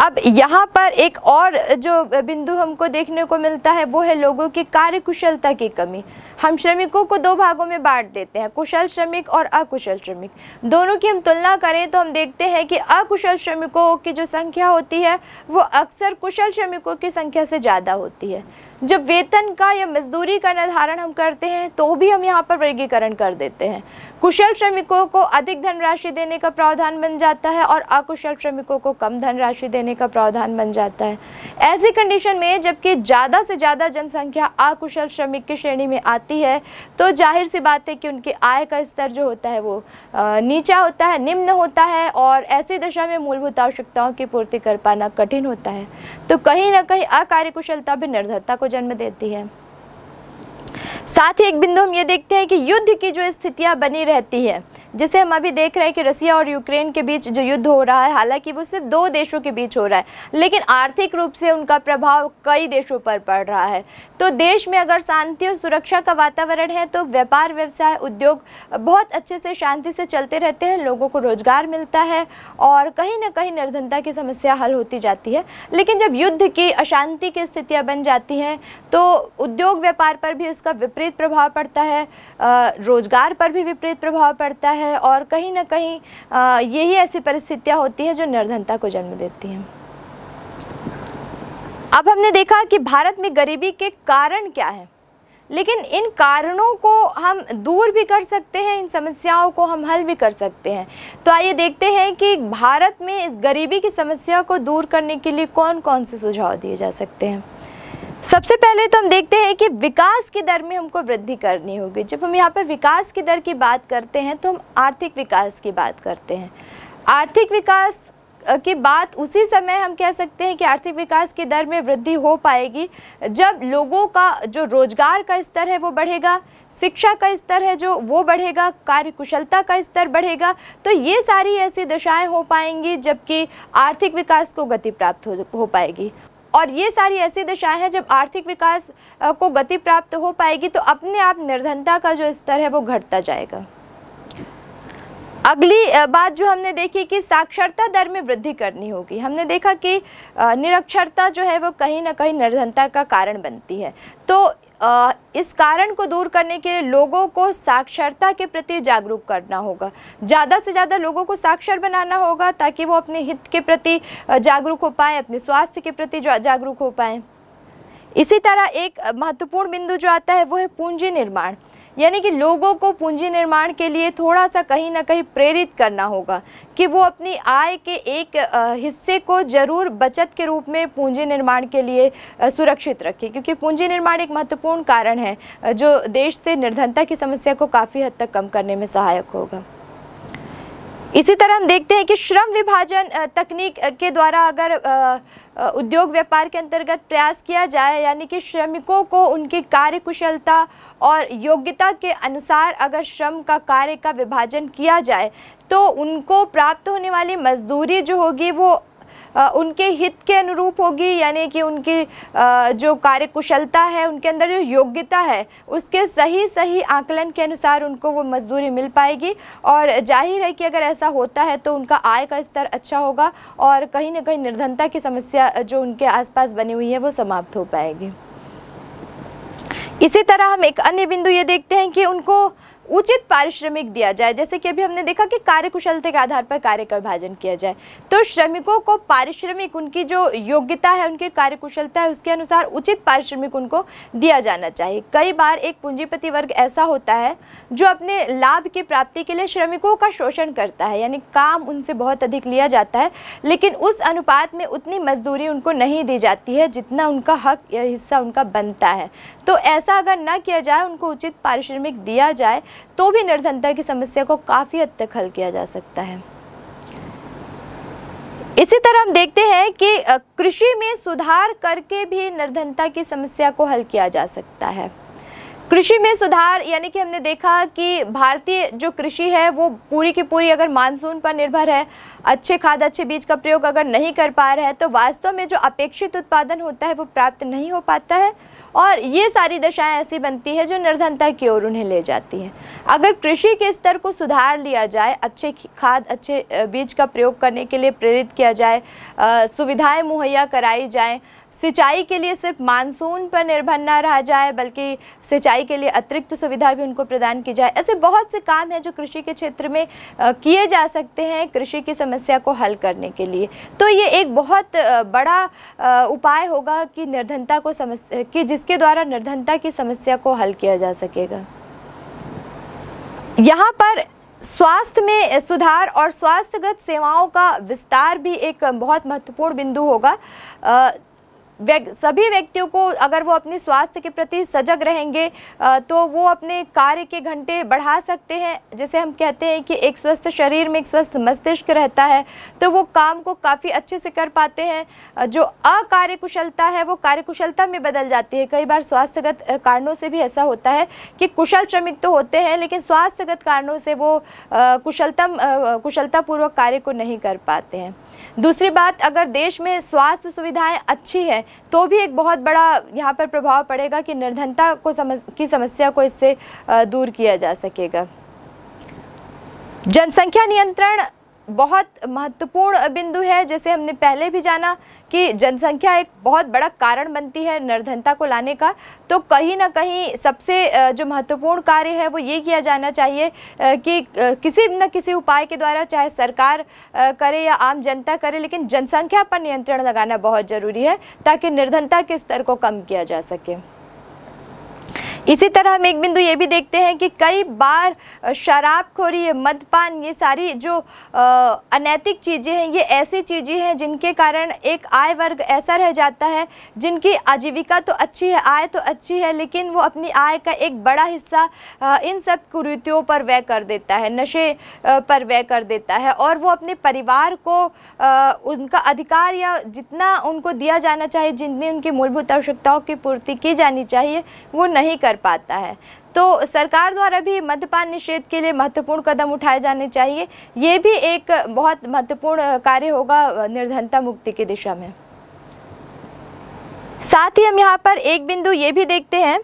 अब यहाँ पर एक और जो बिंदु हमको देखने को मिलता है वो है लोगों की कार्यकुशलता की कमी हम श्रमिकों को दो भागों में बांट देते हैं कुशल श्रमिक और अकुशल श्रमिक दोनों की हम तुलना करें तो हम देखते हैं कि अकुशल श्रमिकों की जो संख्या होती है वो अक्सर कुशल श्रमिकों की संख्या से ज़्यादा होती है जब वेतन का या मजदूरी का निर्धारण हम करते हैं तो भी हम यहाँ पर वर्गीकरण कर देते हैं कुशल श्रमिकों को अधिक धनराशि देने का प्रावधान बन जाता है और अकुशल श्रमिकों को कम धनराशि देने का प्रावधान बन जाता है ऐसी कंडीशन में जबकि ज़्यादा से ज़्यादा जनसंख्या अकुशल श्रमिक की श्रेणी में आती है तो जाहिर सी बात है कि उनकी आय का स्तर जो होता है वो नीचा होता है निम्न होता है और ऐसी दशा में मूलभूत आवश्यकताओं की पूर्ति कर पाना कठिन होता है तो कहीं ना कहीं अकार्यकुशलता भी निर्धरता को जन्म देती है साथ ही एक बिंदु हम ये देखते हैं कि युद्ध की जो स्थितियां बनी रहती है जिसे हम अभी देख रहे हैं कि रसिया और यूक्रेन के बीच जो युद्ध हो रहा है हालांकि वो सिर्फ दो देशों के बीच हो रहा है लेकिन आर्थिक रूप से उनका प्रभाव कई देशों पर पड़ रहा है तो देश में अगर शांति और सुरक्षा का वातावरण है तो व्यापार व्यवसाय उद्योग बहुत अच्छे से शांति से चलते रहते हैं लोगों को रोजगार मिलता है और कहीं ना कहीं निर्धनता की समस्या हल होती जाती है लेकिन जब युद्ध की अशांति की स्थितियाँ बन जाती हैं तो उद्योग व्यापार पर भी इसका विपरीत प्रभाव पड़ता है रोज़गार पर भी विपरीत प्रभाव पड़ता है है और कहीं ना कहीं यही ऐसी परिस्थितियाँ होती हैं जो निर्धनता को जन्म देती हैं अब हमने देखा कि भारत में गरीबी के कारण क्या है लेकिन इन कारणों को हम दूर भी कर सकते हैं इन समस्याओं को हम हल भी कर सकते हैं तो आइए देखते हैं कि भारत में इस गरीबी की समस्या को दूर करने के लिए कौन कौन से सुझाव दिए जा सकते हैं सबसे पहले तो हम देखते हैं कि विकास की दर में हमको वृद्धि करनी होगी जब हम यहाँ पर विकास की दर की बात करते हैं तो हम आर्थिक विकास की बात करते हैं आर्थिक विकास की बात उसी समय हम कह सकते हैं कि आर्थिक विकास की दर में वृद्धि हो पाएगी जब लोगों का जो रोजगार का स्तर है वो बढ़ेगा शिक्षा का स्तर है जो वो बढ़ेगा कार्य कुशलता का स्तर बढ़ेगा तो ये सारी ऐसी दशाएं हो पाएंगी जबकि आर्थिक विकास को गति प्राप्त हो, हो पाएगी और ये सारी ऐसी दशाएं हैं जब आर्थिक विकास को गति प्राप्त हो पाएगी तो अपने आप निर्धनता का जो स्तर है वो घटता जाएगा अगली बात जो हमने देखी कि साक्षरता दर में वृद्धि करनी होगी हमने देखा कि निरक्षरता जो है वो कहीं ना कहीं निर्धनता का कारण बनती है तो इस कारण को दूर करने के लिए लोगों को साक्षरता के प्रति जागरूक करना होगा ज़्यादा से ज़्यादा लोगों को साक्षर बनाना होगा ताकि वो अपने हित के प्रति जागरूक हो पाएँ अपने स्वास्थ्य के प्रति जागरूक हो पाएँ इसी तरह एक महत्वपूर्ण बिंदु जो आता है वो है पूंजी निर्माण यानी कि लोगों को पूंजी निर्माण के लिए थोड़ा सा कहीं ना कहीं प्रेरित करना होगा कि वो अपनी आय के एक हिस्से को ज़रूर बचत के रूप में पूंजी निर्माण के लिए सुरक्षित रखें क्योंकि पूंजी निर्माण एक महत्वपूर्ण कारण है जो देश से निर्धनता की समस्या को काफ़ी हद तक कम करने में सहायक होगा इसी तरह हम देखते हैं कि श्रम विभाजन तकनीक के द्वारा अगर उद्योग व्यापार के अंतर्गत प्रयास किया जाए यानी कि श्रमिकों को उनकी कार्य कुशलता और योग्यता के अनुसार अगर श्रम का कार्य का विभाजन किया जाए तो उनको प्राप्त होने वाली मजदूरी जो होगी वो उनके हित के अनुरूप होगी यानी कि उनकी जो कार्यकुशलता है उनके अंदर जो योग्यता है उसके सही सही आकलन के अनुसार उनको वो मजदूरी मिल पाएगी और जाहिर है कि अगर ऐसा होता है तो उनका आय का स्तर अच्छा होगा और कहीं ना कहीं निर्धनता की समस्या जो उनके आसपास बनी हुई है वो समाप्त हो पाएगी इसी तरह हम एक अन्य बिंदु ये देखते हैं कि उनको उचित पारिश्रमिक दिया जाए जैसे कि अभी हमने देखा कि कार्यकुशलता के आधार पर कार्य का विभाजन किया जाए तो श्रमिकों को पारिश्रमिक उनकी जो योग्यता है उनकी कार्यकुशलता है उसके अनुसार उचित पारिश्रमिक उनको दिया जाना चाहिए कई बार एक पूंजीपति वर्ग ऐसा होता है जो अपने लाभ की प्राप्ति के लिए श्रमिकों का शोषण करता है यानी काम उनसे बहुत अधिक लिया जाता है लेकिन उस अनुपात में उतनी मजदूरी उनको नहीं दी जाती है जितना उनका हक या हिस्सा उनका बनता है तो ऐसा अगर न किया जाए उनको उचित पारिश्रमिक दिया जाए तो भी निर्धनता की समस्या को काफ़ी हद तक हल किया जा सकता है इसी तरह हम देखते हैं कि कृषि में सुधार करके भी निर्धनता की समस्या को हल किया जा सकता है कृषि में सुधार यानी कि हमने देखा कि भारतीय जो कृषि है वो पूरी की पूरी अगर मानसून पर निर्भर है अच्छे खाद अच्छे बीज का प्रयोग अगर नहीं कर पा रहा है तो वास्तव में जो अपेक्षित उत्पादन होता है वो प्राप्त नहीं हो पाता है और ये सारी दशाएं ऐसी बनती है जो निर्धनता की ओर उन्हें ले जाती हैं अगर कृषि के स्तर को सुधार लिया जाए अच्छे खाद अच्छे बीज का प्रयोग करने के लिए प्रेरित किया जाए सुविधाएं मुहैया कराई जाए सिंचाई के लिए सिर्फ मानसून पर निर्भर ना रहा जाए बल्कि सिंचाई के लिए अतिरिक्त सुविधा भी उनको प्रदान की जाए ऐसे बहुत से काम हैं जो कृषि के क्षेत्र में किए जा सकते हैं कृषि की समस्या को हल करने के लिए तो ये एक बहुत बड़ा उपाय होगा कि निर्धनता को समस्या कि जिसके द्वारा निर्धनता की समस्या को हल किया जा सकेगा यहाँ पर स्वास्थ्य में सुधार और स्वास्थ्यगत सेवाओं का विस्तार भी एक बहुत महत्वपूर्ण बिंदु होगा व्यक, सभी व्यक्तियों को अगर वो अपने स्वास्थ्य के प्रति सजग रहेंगे तो वो अपने कार्य के घंटे बढ़ा सकते हैं जैसे हम कहते हैं कि एक स्वस्थ शरीर में एक स्वस्थ मस्तिष्क रहता है तो वो काम को काफ़ी अच्छे से कर पाते हैं जो अकार्यकुशलता है वो कार्यकुशलता में बदल जाती है कई बार स्वास्थ्यगत कारणों से भी ऐसा होता है कि कुशल श्रमिक तो होते हैं लेकिन स्वास्थ्यगत कारणों से वो कुशलतम कुशलतापूर्वक कार्य को नहीं कर पाते हैं दूसरी बात अगर देश में स्वास्थ्य सुविधाएं अच्छी है तो भी एक बहुत बड़ा यहाँ पर प्रभाव पड़ेगा कि निर्धनता को समस, की समस्या को इससे दूर किया जा सकेगा जनसंख्या नियंत्रण बहुत महत्वपूर्ण बिंदु है जैसे हमने पहले भी जाना कि जनसंख्या एक बहुत बड़ा कारण बनती है निर्धनता को लाने का तो कहीं ना कहीं सबसे जो महत्वपूर्ण कार्य है वो ये किया जाना चाहिए कि किसी न किसी उपाय के द्वारा चाहे सरकार करे या आम जनता करे लेकिन जनसंख्या पर नियंत्रण लगाना बहुत ज़रूरी है ताकि निर्धनता के स्तर को कम किया जा सके इसी तरह हम एक बिंदु ये भी देखते हैं कि कई बार शराबखोरी मदपान ये सारी जो अनैतिक चीज़ें हैं ये ऐसी चीज़ें हैं जिनके कारण एक आय वर्ग ऐसा रह जाता है जिनकी आजीविका तो अच्छी है आय तो अच्छी है लेकिन वो अपनी आय का एक बड़ा हिस्सा इन सब कुरीतियों पर व्यय कर देता है नशे पर व्यय कर देता है और वो अपने परिवार को उनका अधिकार या जितना उनको दिया जाना चाहिए जितनी उनकी मूलभूत आवश्यकताओं की पूर्ति की जानी चाहिए वो नहीं कर पाता है तो सरकार द्वारा भी मद्यपान निषेध के लिए महत्वपूर्ण कदम उठाए जाने चाहिए ये भी एक बहुत महत्वपूर्ण कार्य होगा निर्धनता मुक्ति की दिशा में साथ ही हम यहाँ पर एक बिंदु ये भी देखते हैं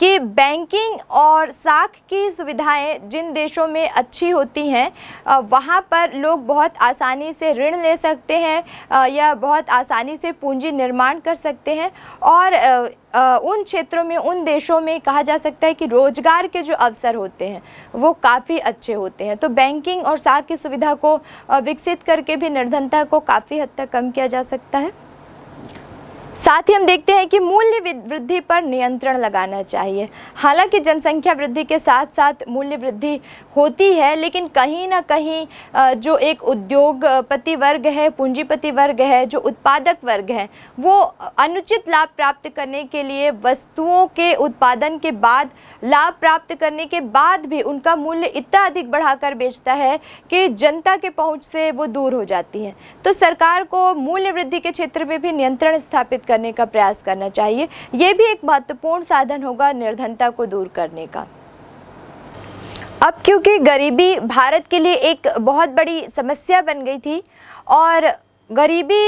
कि बैंकिंग और साख की सुविधाएं जिन देशों में अच्छी होती हैं वहाँ पर लोग बहुत आसानी से ऋण ले सकते हैं या बहुत आसानी से पूंजी निर्माण कर सकते हैं और उन क्षेत्रों में उन देशों में कहा जा सकता है कि रोज़गार के जो अवसर होते हैं वो काफ़ी अच्छे होते हैं तो बैंकिंग और साख की सुविधा को विकसित करके भी निर्धनता को काफ़ी हद तक कम किया जा सकता है साथ ही हम देखते हैं कि मूल्य वृद्धि पर नियंत्रण लगाना चाहिए हालांकि जनसंख्या वृद्धि के साथ साथ मूल्य वृद्धि होती है लेकिन कहीं ना कहीं जो एक उद्योगपति वर्ग है पूंजीपति वर्ग है जो उत्पादक वर्ग है वो अनुचित लाभ प्राप्त करने के लिए वस्तुओं के उत्पादन के बाद लाभ प्राप्त करने के बाद भी उनका मूल्य इतना अधिक बढ़ाकर बेचता है कि जनता के पहुंच से वो दूर हो जाती है तो सरकार को मूल्य वृद्धि के क्षेत्र में भी नियंत्रण स्थापित करने का प्रयास करना चाहिए ये भी एक महत्वपूर्ण साधन होगा निर्धनता को दूर करने का अब क्योंकि गरीबी भारत के लिए एक बहुत बड़ी समस्या बन गई थी और गरीबी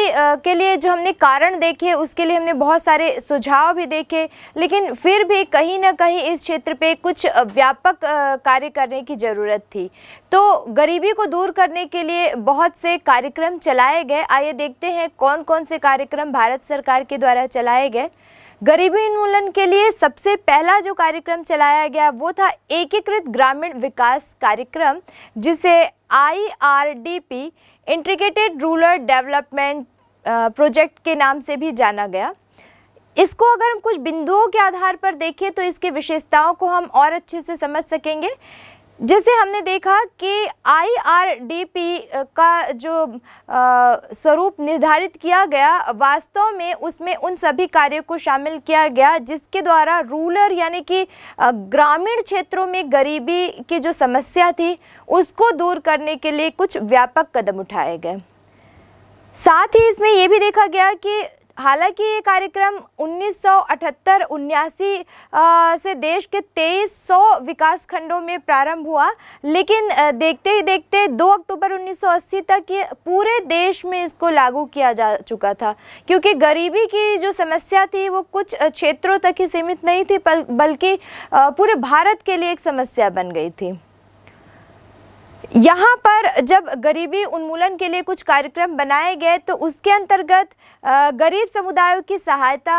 के लिए जो हमने कारण देखे उसके लिए हमने बहुत सारे सुझाव भी देखे लेकिन फिर भी कहीं ना कहीं इस क्षेत्र पे कुछ व्यापक कार्य करने की ज़रूरत थी तो गरीबी को दूर करने के लिए बहुत से कार्यक्रम चलाए गए आइए देखते हैं कौन कौन से कार्यक्रम भारत सरकार के द्वारा चलाए गए गरीबी उन्मूलन के लिए सबसे पहला जो कार्यक्रम चलाया गया वो था एकीकृत ग्रामीण विकास कार्यक्रम जिसे IRDP integrated rural development project के नाम से भी जाना गया इसको अगर हम कुछ बिंदुओं के आधार पर देखें तो इसके विशेषताओं को हम और अच्छे से समझ सकेंगे जैसे हमने देखा कि आईआरडीपी का जो स्वरूप निर्धारित किया गया वास्तव में उसमें उन सभी कार्यों को शामिल किया गया जिसके द्वारा रूलर यानी कि ग्रामीण क्षेत्रों में गरीबी की जो समस्या थी उसको दूर करने के लिए कुछ व्यापक कदम उठाए गए साथ ही इसमें यह भी देखा गया कि हालांकि ये कार्यक्रम 1978 सौ से देश के 2300 विकास खंडों में प्रारंभ हुआ लेकिन देखते ही देखते 2 अक्टूबर 1980 तक ये पूरे देश में इसको लागू किया जा चुका था क्योंकि गरीबी की जो समस्या थी वो कुछ क्षेत्रों तक ही सीमित नहीं थी बल्कि पूरे भारत के लिए एक समस्या बन गई थी यहाँ पर जब गरीबी उन्मूलन के लिए कुछ कार्यक्रम बनाए गए तो उसके अंतर्गत गरीब समुदायों की सहायता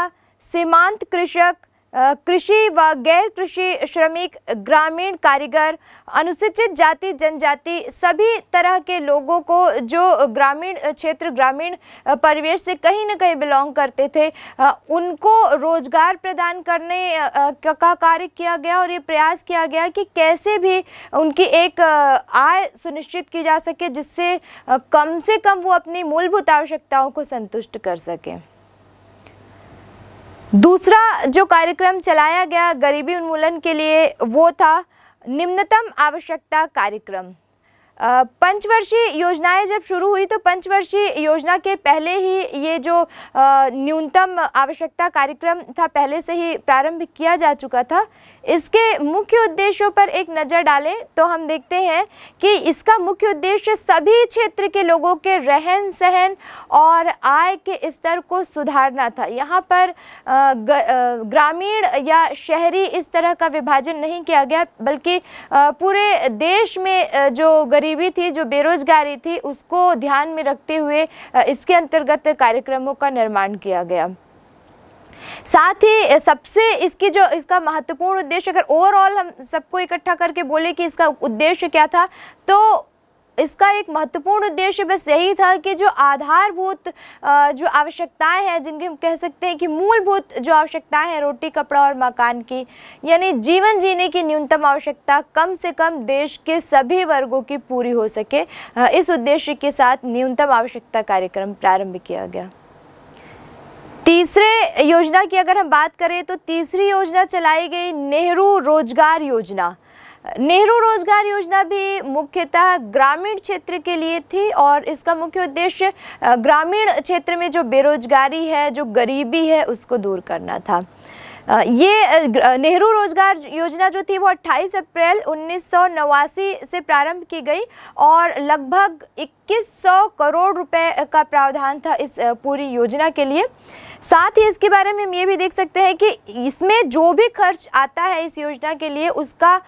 सीमांत कृषक कृषि व गैर कृषि श्रमिक ग्रामीण कारीगर अनुसूचित जाति जनजाति सभी तरह के लोगों को जो ग्रामीण क्षेत्र ग्रामीण परिवेश से कहीं ना कहीं बिलोंग करते थे उनको रोजगार प्रदान करने का कार्य किया गया और ये प्रयास किया गया कि कैसे भी उनकी एक आय सुनिश्चित की जा सके जिससे कम से कम वो अपनी मूलभूत आवश्यकताओं को संतुष्ट कर सकें दूसरा जो कार्यक्रम चलाया गया गरीबी उन्मूलन के लिए वो था निम्नतम आवश्यकता कार्यक्रम पंचवर्षीय योजनाएं जब शुरू हुई तो पंचवर्षीय योजना के पहले ही ये जो न्यूनतम आवश्यकता कार्यक्रम था पहले से ही प्रारंभ किया जा चुका था इसके मुख्य उद्देश्यों पर एक नज़र डालें तो हम देखते हैं कि इसका मुख्य उद्देश्य सभी क्षेत्र के लोगों के रहन सहन और आय के स्तर को सुधारना था यहाँ पर ग्रामीण या शहरी इस तरह का विभाजन नहीं किया गया बल्कि पूरे देश में जो गरीबी थी जो बेरोज़गारी थी उसको ध्यान में रखते हुए इसके अंतर्गत कार्यक्रमों का निर्माण किया गया साथ ही सबसे इसकी जो इसका महत्वपूर्ण उद्देश्य अगर ओवरऑल हम सबको इकट्ठा करके बोले कि इसका उद्देश्य क्या था तो इसका एक महत्वपूर्ण उद्देश्य बस यही था कि जो आधारभूत जो आवश्यकताएं हैं जिनकी हम कह सकते हैं कि मूलभूत जो आवश्यकताएं हैं रोटी कपड़ा और मकान की यानी जीवन जीने की न्यूनतम आवश्यकता कम से कम देश के सभी वर्गों की पूरी हो सके इस उद्देश्य के साथ न्यूनतम आवश्यकता कार्यक्रम प्रारंभ किया गया तीसरे योजना की अगर हम बात करें तो तीसरी योजना चलाई गई नेहरू रोजगार योजना नेहरू रोजगार योजना भी मुख्यतः ग्रामीण क्षेत्र के लिए थी और इसका मुख्य उद्देश्य ग्रामीण क्षेत्र में जो बेरोजगारी है जो गरीबी है उसको दूर करना था ये नेहरू रोजगार योजना जो थी वो 28 अप्रैल उन्नीस से प्रारंभ की गई और लगभग 2100 करोड़ रुपए का प्रावधान था इस पूरी योजना के लिए साथ ही इसके बारे में हम ये भी देख सकते हैं कि इसमें जो भी खर्च आता है इस योजना के लिए उसका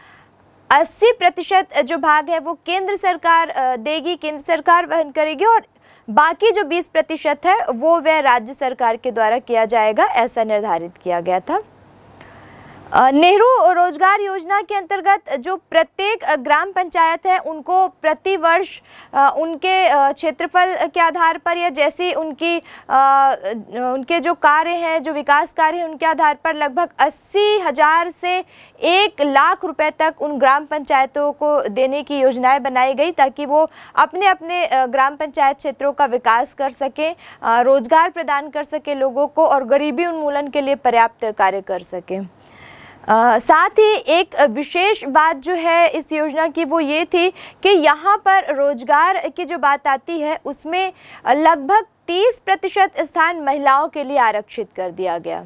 80 प्रतिशत जो भाग है वो केंद्र सरकार देगी केंद्र सरकार वहन करेगी और बाकी जो 20 प्रतिशत है वो वह राज्य सरकार के द्वारा किया जाएगा ऐसा निर्धारित किया गया था नेहरू रोजगार योजना के अंतर्गत जो प्रत्येक ग्राम पंचायत है उनको प्रतिवर्ष उनके क्षेत्रफल के आधार पर या जैसी उनकी उनके जो कार्य हैं जो विकास कार्य हैं उनके आधार पर लगभग अस्सी हज़ार से एक लाख रुपए तक उन ग्राम पंचायतों को देने की योजनाएं बनाई गई ताकि वो अपने अपने ग्राम पंचायत क्षेत्रों का विकास कर सकें रोज़गार प्रदान कर सकें लोगों को और गरीबी उन्मूलन के लिए पर्याप्त कार्य कर सकें आ, साथ ही एक विशेष बात जो है इस योजना की वो ये थी कि यहाँ पर रोजगार की जो बात आती है उसमें लगभग 30 प्रतिशत स्थान महिलाओं के लिए आरक्षित कर दिया गया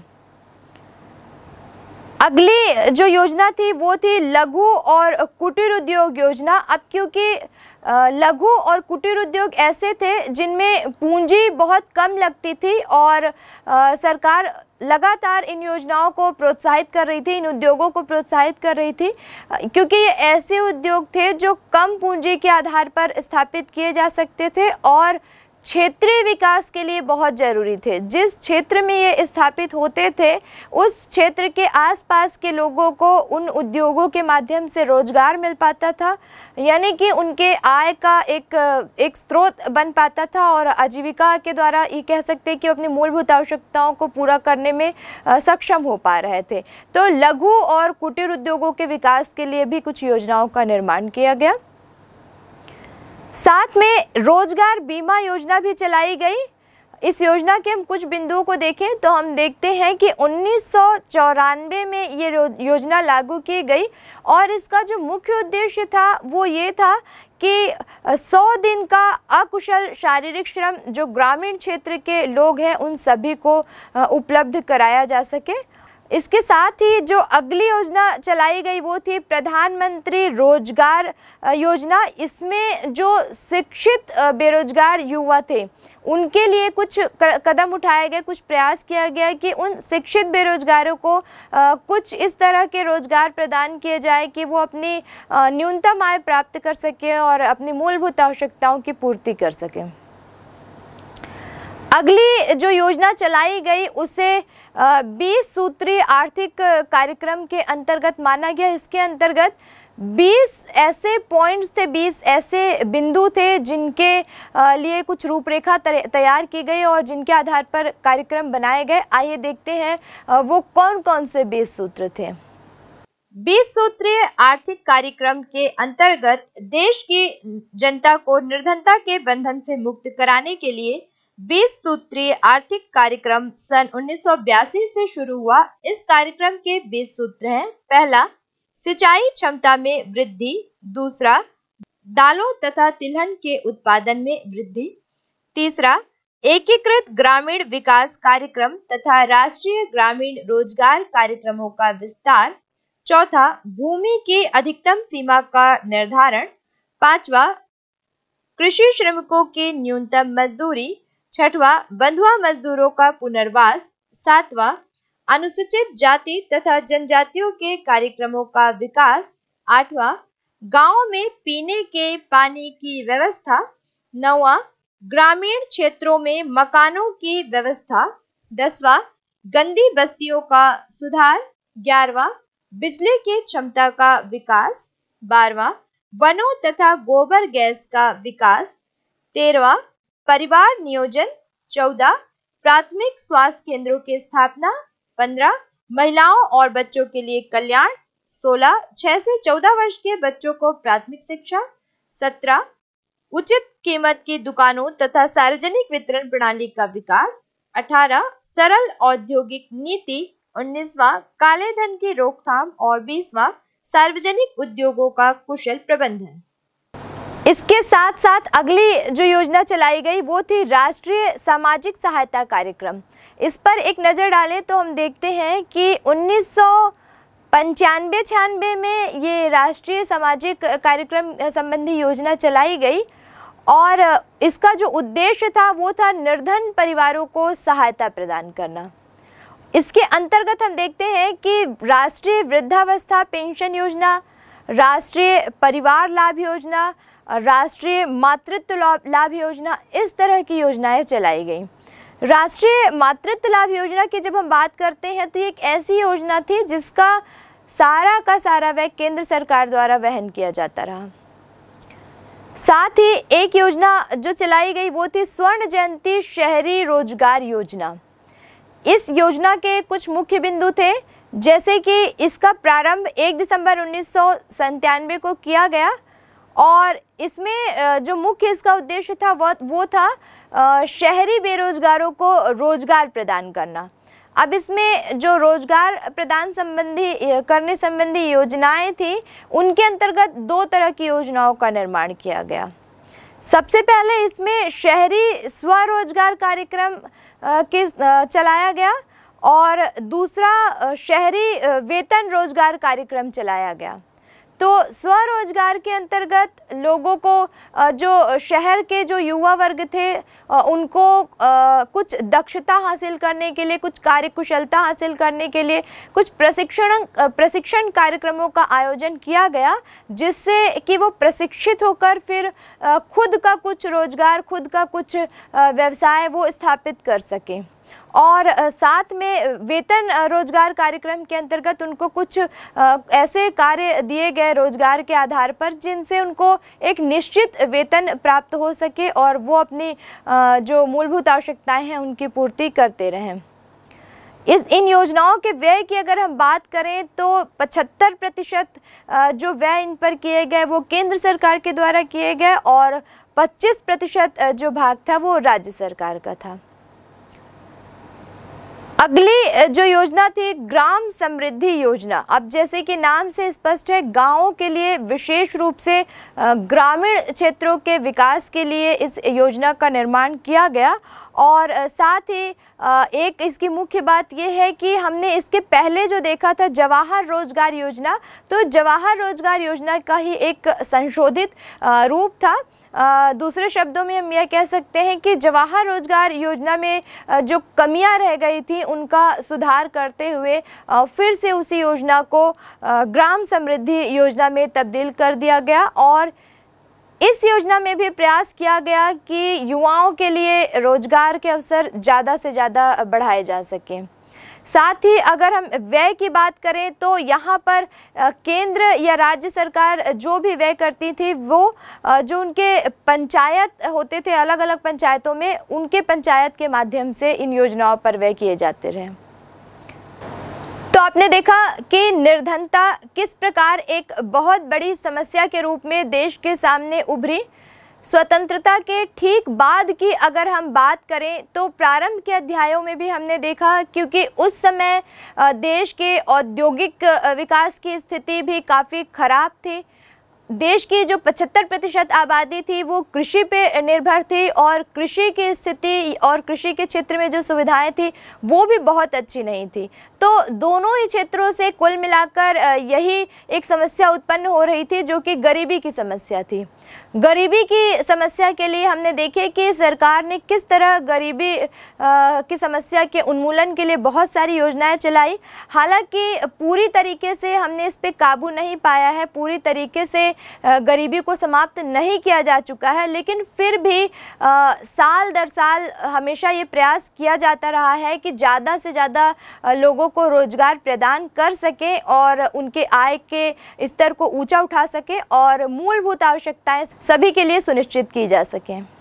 अगली जो योजना थी वो थी लघु और कुटीर उद्योग योजना अब क्योंकि लघु और कुटीर उद्योग ऐसे थे जिनमें पूंजी बहुत कम लगती थी और सरकार लगातार इन योजनाओं को प्रोत्साहित कर रही थी इन उद्योगों को प्रोत्साहित कर रही थी क्योंकि ये ऐसे उद्योग थे जो कम पूंजी के आधार पर स्थापित किए जा सकते थे और क्षेत्रीय विकास के लिए बहुत ज़रूरी थे जिस क्षेत्र में ये स्थापित होते थे उस क्षेत्र के आसपास के लोगों को उन उद्योगों के माध्यम से रोजगार मिल पाता था यानी कि उनके आय का एक एक स्रोत बन पाता था और आजीविका के द्वारा ये कह सकते हैं कि अपनी मूलभूत आवश्यकताओं को पूरा करने में सक्षम हो पा रहे थे तो लघु और कुटीर उद्योगों के विकास के लिए भी कुछ योजनाओं का निर्माण किया गया साथ में रोजगार बीमा योजना भी चलाई गई इस योजना के हम कुछ बिंदुओं को देखें तो हम देखते हैं कि उन्नीस में ये योजना लागू की गई और इसका जो मुख्य उद्देश्य था वो ये था कि 100 दिन का अकुशल शारीरिक श्रम जो ग्रामीण क्षेत्र के लोग हैं उन सभी को उपलब्ध कराया जा सके इसके साथ ही जो अगली योजना चलाई गई वो थी प्रधानमंत्री रोजगार योजना इसमें जो शिक्षित बेरोजगार युवा थे उनके लिए कुछ कदम उठाए गए कुछ प्रयास किया गया कि उन शिक्षित बेरोजगारों को आ, कुछ इस तरह के रोजगार प्रदान किए जाए कि वो अपनी न्यूनतम आय प्राप्त कर सकें और अपनी मूलभूत आवश्यकताओं की पूर्ति कर सकें अगली जो योजना चलाई गई उसे बीस सूत्री आर्थिक कार्यक्रम के अंतर्गत माना गया इसके अंतर्गत 20 ऐसे पॉइंट्स थे 20 ऐसे बिंदु थे जिनके लिए कुछ रूपरेखा तैयार की गई और जिनके आधार पर कार्यक्रम बनाए गए आइए देखते हैं वो कौन कौन से 20 सूत्र थे 20 सूत्रीय आर्थिक कार्यक्रम के अंतर्गत देश की जनता को निर्धनता के बंधन से मुक्त कराने के लिए बीस सूत्रीय आर्थिक कार्यक्रम सन 1982 से शुरू हुआ इस कार्यक्रम के बीस सूत्र हैं पहला सिंचाई क्षमता में वृद्धि दूसरा दालों तथा तिलहन के उत्पादन में वृद्धि तीसरा एकीकृत ग्रामीण विकास कार्यक्रम तथा राष्ट्रीय ग्रामीण रोजगार कार्यक्रमों का विस्तार चौथा भूमि की अधिकतम सीमा का निर्धारण पांचवा कृषि श्रमिकों की न्यूनतम मजदूरी छठवा बंधुआ मजदूरों का पुनर्वास सातवा अनुसूचित जाति तथा जनजातियों के कार्यक्रमों का विकास आठवां गाँव में पीने के पानी की व्यवस्था नौवा ग्रामीण क्षेत्रों में मकानों की व्यवस्था दसवा गंदी बस्तियों का सुधार ग्यारवा बिजली की क्षमता का विकास बारवा वनों तथा गोबर गैस का विकास तेरवा परिवार नियोजन चौदह प्राथमिक स्वास्थ्य केंद्रों की स्थापना पंद्रह महिलाओं और बच्चों के लिए कल्याण सोलह छह से चौदह वर्ष के बच्चों को प्राथमिक शिक्षा सत्रह उचित कीमत की दुकानों तथा सार्वजनिक वितरण प्रणाली का विकास अठारह सरल औद्योगिक नीति उन्नीसवा काले धन की रोकथाम और बीसवा सार्वजनिक उद्योगों का कुशल प्रबंधन इसके साथ साथ अगली जो योजना चलाई गई वो थी राष्ट्रीय सामाजिक सहायता कार्यक्रम इस पर एक नज़र डालें तो हम देखते हैं कि उन्नीस सौ पंचानवे छियानवे में ये राष्ट्रीय सामाजिक कार्यक्रम संबंधी योजना चलाई गई और इसका जो उद्देश्य था वो था निर्धन परिवारों को सहायता प्रदान करना इसके अंतर्गत हम देखते हैं कि राष्ट्रीय वृद्धावस्था पेंशन योजना राष्ट्रीय परिवार लाभ योजना राष्ट्रीय मातृत्व लाभ योजना इस तरह की योजनाएं चलाई गई राष्ट्रीय मातृत्व लाभ योजना की जब हम बात करते हैं तो एक ऐसी योजना थी जिसका सारा का सारा व्यय केंद्र सरकार द्वारा वहन किया जाता रहा साथ ही एक योजना जो चलाई गई वो थी स्वर्ण जयंती शहरी रोजगार योजना इस योजना के कुछ मुख्य बिंदु थे जैसे कि इसका प्रारंभ 1 दिसंबर उन्नीस को किया गया और इसमें जो मुख्य इसका उद्देश्य था वह वो था शहरी बेरोजगारों को रोजगार प्रदान करना अब इसमें जो रोजगार प्रदान संबंधी करने संबंधी योजनाएं थी उनके अंतर्गत दो तरह की योजनाओं का निर्माण किया गया सबसे पहले इसमें शहरी स्वरोजगार कार्यक्रम के चलाया गया और दूसरा शहरी वेतन रोजगार कार्यक्रम चलाया गया तो स्वरोजगार के अंतर्गत लोगों को जो शहर के जो युवा वर्ग थे उनको कुछ दक्षता हासिल करने के लिए कुछ कार्यकुशलता हासिल करने के लिए कुछ प्रशिक्षण प्रशिक्षण कार्यक्रमों का आयोजन किया गया जिससे कि वो प्रशिक्षित होकर फिर खुद का कुछ रोजगार खुद का कुछ व्यवसाय वो स्थापित कर सकें और साथ में वेतन रोजगार कार्यक्रम के अंतर्गत उनको कुछ ऐसे कार्य दिए गए रोजगार के आधार पर जिनसे उनको एक निश्चित वेतन प्राप्त हो सके और वो अपनी जो मूलभूत आवश्यकताएं हैं उनकी पूर्ति करते रहें इस इन योजनाओं के व्यय की अगर हम बात करें तो 75 प्रतिशत जो व्यय इन पर किए गए वो केंद्र सरकार के द्वारा किए गए और 25 प्रतिशत जो भाग था वो राज्य सरकार का था अगली जो योजना थी ग्राम समृद्धि योजना अब जैसे कि नाम से स्पष्ट है गांवों के लिए विशेष रूप से ग्रामीण क्षेत्रों के विकास के लिए इस योजना का निर्माण किया गया और साथ ही एक इसकी मुख्य बात यह है कि हमने इसके पहले जो देखा था जवाहर रोजगार योजना तो जवाहर रोजगार योजना का ही एक संशोधित रूप था दूसरे शब्दों में हम यह कह सकते हैं कि जवाहर रोजगार योजना में जो कमियां रह गई थी उनका सुधार करते हुए फिर से उसी योजना को ग्राम समृद्धि योजना में तब्दील कर दिया गया और इस योजना में भी प्रयास किया गया कि युवाओं के लिए रोजगार के अवसर ज़्यादा से ज़्यादा बढ़ाए जा सकें साथ ही अगर हम व्यय की बात करें तो यहाँ पर केंद्र या राज्य सरकार जो भी व्यय करती थी वो जो उनके पंचायत होते थे अलग अलग पंचायतों में उनके पंचायत के माध्यम से इन योजनाओं पर व्यय किए जाते रहे आपने देखा कि निर्धनता किस प्रकार एक बहुत बड़ी समस्या के रूप में देश के सामने उभरी स्वतंत्रता के ठीक बाद की अगर हम बात करें तो प्रारंभ के अध्यायों में भी हमने देखा क्योंकि उस समय देश के औद्योगिक विकास की स्थिति भी काफ़ी ख़राब थी देश की जो 75 प्रतिशत आबादी थी वो कृषि पे निर्भर थी और कृषि की स्थिति और कृषि के क्षेत्र में जो सुविधाएं थी वो भी बहुत अच्छी नहीं थी तो दोनों ही क्षेत्रों से कुल मिलाकर यही एक समस्या उत्पन्न हो रही थी जो कि गरीबी की समस्या थी गरीबी की समस्या के लिए हमने देखे कि सरकार ने किस तरह गरीबी की समस्या के उन्मूलन के लिए बहुत सारी योजनाएं चलाई हालांकि पूरी तरीके से हमने इस पर काबू नहीं पाया है पूरी तरीके से गरीबी को समाप्त नहीं किया जा चुका है लेकिन फिर भी साल दर साल हमेशा ये प्रयास किया जाता रहा है कि ज़्यादा से ज़्यादा लोगों को रोजगार प्रदान कर सकें और उनके आय के स्तर को ऊंचा उठा सकें और मूलभूत आवश्यकताएं सभी के लिए सुनिश्चित की जा सकें